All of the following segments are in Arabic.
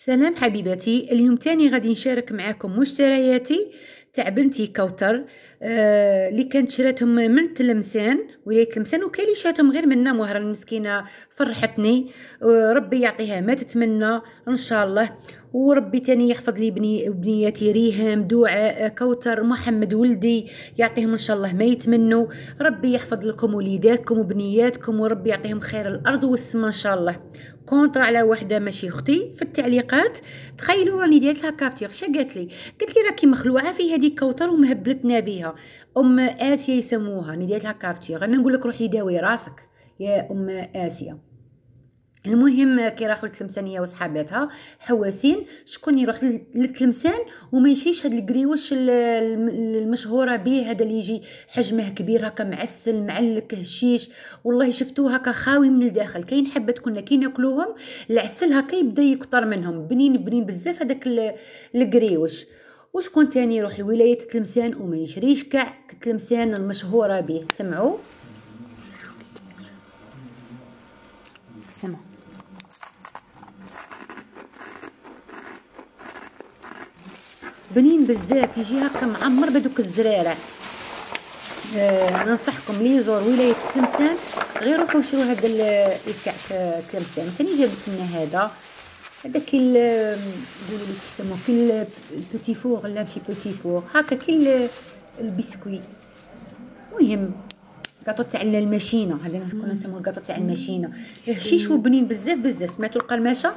سلام حبيباتي اليوم تاني غادي نشارك معاكم مشترياتي تاع بنتي كوثر آه كانت شراتهم من تلمسان ولايه تلمسان وكاين اللي شاتهم غير منا مهرة المسكينه فرحتني آه، ربي يعطيها ما تتمنى ان شاء الله وربي تاني يحفظ لي بني بنياتي ريهام دعاء آه، كوثر محمد ولدي يعطيهم ان شاء الله ما يتمنوا ربي يحفظ لكم وليداتكم وبنياتكم وربي يعطيهم خير الارض والسماء ان شاء الله كونطرا على وحده ماشي اختي في التعليقات تخيلوا راني ديرت لها كابتور اش قالت لي قالت لي راكي مخلوعه في هذيك كوثر ومهبلتنا بها ام اسيا يسموها راني ديرت لها كابتور انا نقول لك روحي داوي راسك يا ام اسيا المهم كي راحوا للتلمسانيه وصحاباتها حواسين شكون يروح للتلمسان وما يمشيش هاد الكريوش المشهوره به هذا اللي يجي حجمه كبير هكا معسل معلك هشيش والله شفتوه هكا خاوي من الداخل كاين حبات كنا كي ناكلوهم العسل هكا يبدا يكتر منهم بنين بنين بزاف هذاك الكريوش وشكون تاني يروح لولاية تلمسان وما يشريش كاع تلمسان المشهورة به سمعوا سمعوا بنين بزاف يجي هكا معمر بدوك الزرارة آه ننصحكم لي يزور ولاية تلمسان غير روحوا شرو هاد الكعك تلمسان ثاني جابت لنا هذا هذا كي نقولوا لك يسموه كي البوتي فور لا ماشي بوتي فور هكا كي البسكوي مهم كاطو تاع الماشينه هذا كنا نسموه الكاطو تاع الماشينه هشيش وبنين بنين بزاف بزاف سمعتوا القرمشه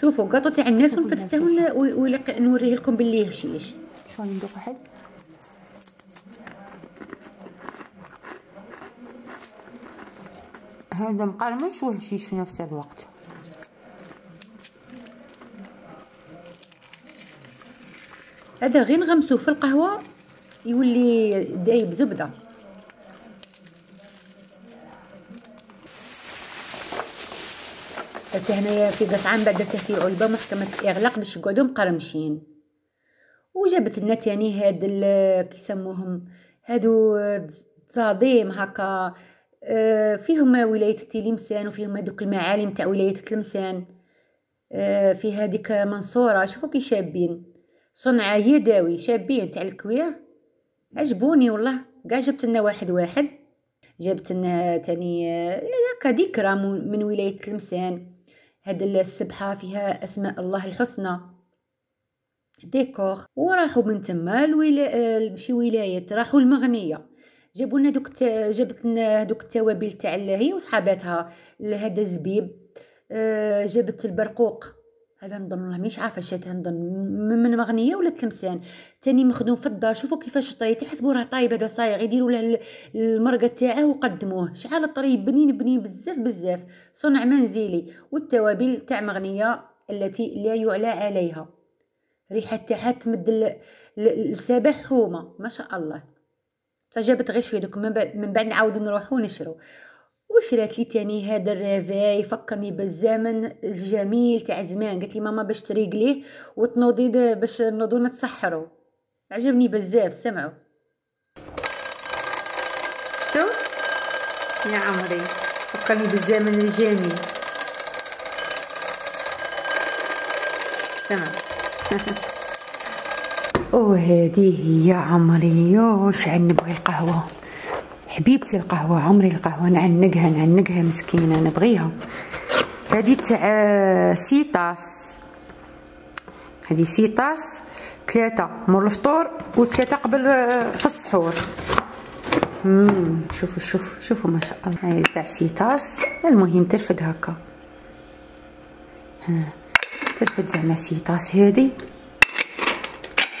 شوفوا قاطو تاع الناس ونفتحوه ونوريه لكم باللي هشيش شويه ندوق واحد هذا مقرمش وهشيش في نفس الوقت هذا غير نغمسوه في القهوه يولي دايب زبده هنايا في قصعان في علبه محكمه إغلاق باش يقعدو مقرمشين وجابت لنا تاني يعني هاد كيسموهم هادو تصاديم هكا آه، فيهم ولاية تلمسان وفيهم هادوك المعالم تاع ولاية تلمسان آه، في هذيك منصورة شوفوا كي شابين صنع يداوي شابين تاع الكوير عجبوني والله كاع جبت لنا واحد واحد جبت لنا تاني آه، هكا ذكرى من ولاية تلمسان هاد السبحة فيها أسماء الله الحسنى ديكور وراحوا من تما الولا... شي ولايات راحوا المغنيه جابوا لنا دوك جابت لنا دوك التوابل تاع هي وصحاباتها لهذا الزبيب آه، جابت البرقوق هذا نظن والله مانيش عارفه شاتها نظن من مغنيه ولا تلمسان تاني مخدوم في الدار شوفوا كيفاش طري تحسبوا راه طايب هذا صايغ يديروا له المرقه تاعه وقدموه شحال طريب بنين بنين بزاف بزاف صنع منزلي والتوابل تاع مغنيه التي لا يعلى عليها ريحه تاعها تمد السبع حومه ما شاء الله تجابت جابت غير شويه دوك من بعد نعاود نروحو نشرو وشرات لي تاني هذا الرافع يفكرني بالزمن الجميل تاع زمان قالت لي ماما باش تريقليه وتنوضي باش نوضو نتسحروا عجبني بزاف سمعوا شتو يا عمري فكرني بالزمن الجميل او وهذه هي عمري يوش عن نبغي القهوه حبيبتي القهوه عمري القهوه نعنقها نعنقها مسكينه نبغيها هادي تاع سيطاس آه، هادي سيطاس سي ثلاثه مور الفطور وثلاثه قبل آه، في السحور شوفوا شوفوا شوفوا ما شاء الله هاي تاع سيطاس المهم ترفد هكا ها ترفد زعما سيطاس هادي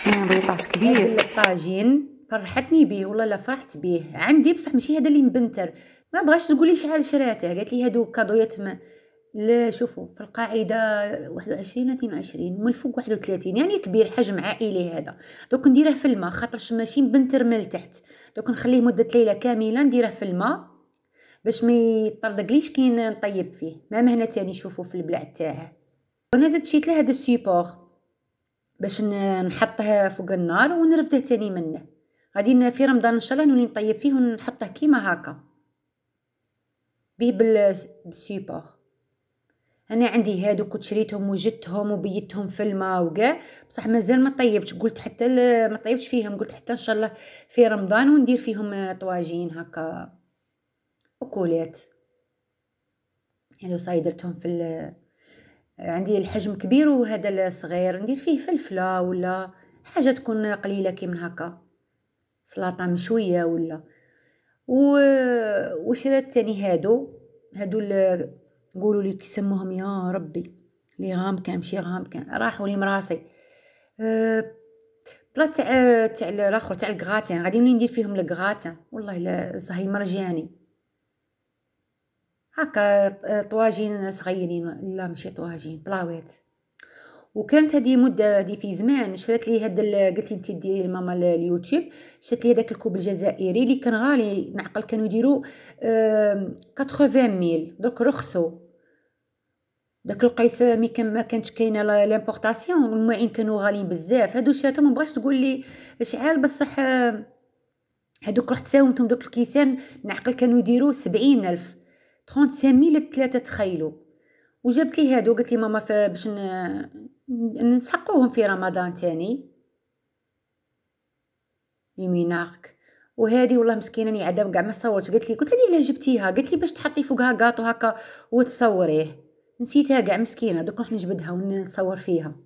هذه بغي طاس كبير الطاجين فرحتني بيه والله لا فرحت بيه عندي بصح ماشي هذا اللي مبنتر ما بغاش تقولي شحال شراته قالت لي هادو كادو يتم لا شوفوا في القاعده 21 22 ومن فوق 31 يعني كبير حجم عائلي هذا دوك نديره في الماء خاطرش ماشي مبنتر من التحت دوك نخليه مده ليله كامله نديره في الماء باش ما يطردقليش كي نطيب فيه ما مهنا تاني شوفوا في البلع تاعه وانا زدت شيت له هذا السيبور باش نحطها فوق النار ونرفده تاني منه غادي في رمضان ان شاء الله نولي نطيب فيه ونحطه كيما هكا به بالسيبور انا عندي هادو كنت شريتهم وجدتهم وبيتهم في الماء وكاع بصح مازال ما طيبتش قلت حتى ما طيبتش فيهم قلت حتى ان شاء الله في رمضان وندير فيهم طواجين هكا وكولات هادو صايدرتهم في ال... عندي الحجم كبير وهذا الصغير ندير فيه فلفله ولا حاجه تكون قليله كي من هكا سلطه مشويه ولا و... وشرات تاني هادو هادو اللي نقولوا لي كيسموهم يا ربي لي غام مشي غام كان راحوا لي مراسي أه، بلا تاع تاع الاخر تاع الكغاتان غادي منين ندير فيهم الكغاتان والله الا الزهايمر جاني هكا طواجين صغيرين لا ماشي طواجين بلاويت وكانت هذه مده هذه في زمان شرات لي هاد قلت لي انت ديري لماما اليوتيوب شرات لي هذاك الكوب الجزائري اللي كان غالي نعقل كانوا يديروا 80 ميل دوك رخصوا داك القيس مي كان ما كانتش كاينه لامبورطاسيون والمواعين كانوا غاليين بزاف هادو شاتهم ما بغاش تقول لي شحال بصح هادوك رحت ساومتهم دوك الكيسان نعقل كانوا يديروا 70000 35000 ثلاثه تخيلوا وجبت لي هادو قلت لي ماما باش نسحقوهم في رمضان تاني يميناخك وهادي والله مسكينه ني عدم كاع ما صورتش قلت لي قلت لي علاش جبتيها قلت لي باش تحطي فوقها كاطو هكا وتصوريه نسيتها كاع مسكينه دوك نروح نجبدها ونصور فيها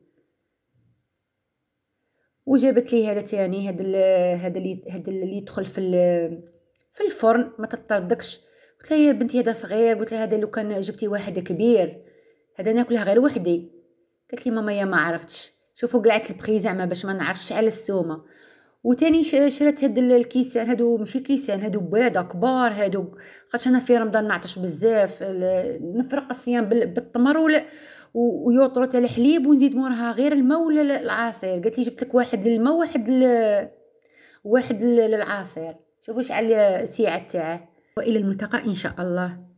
وجابت لي هذا ثاني هذا هذا اللي هذا اللي يدخل في في الفرن ما تطردكش قلت لها يا بنتي هذا صغير قلت لها هذا لو كان جبتي واحد كبير هذا ناكلها غير وحدي قالت لي ماما يا ما عرفتش شوفوا قلعت البخي زعما باش ما نعرفش على السومه وتاني شريت هاد الكيسان هادو ماشي كيسان هادو بيضه كبار هادو خاطش انا في رمضان نعطش بزاف نفرق الصيام بالتمر ولا ويوطرو تاع الحليب ونزيد موراها غير الماء ولا العصير قالت لي جبت لك واحد للماء واحد ل... واحد للعصير شوفوا شحال السعه تاعه والى الملتقى ان شاء الله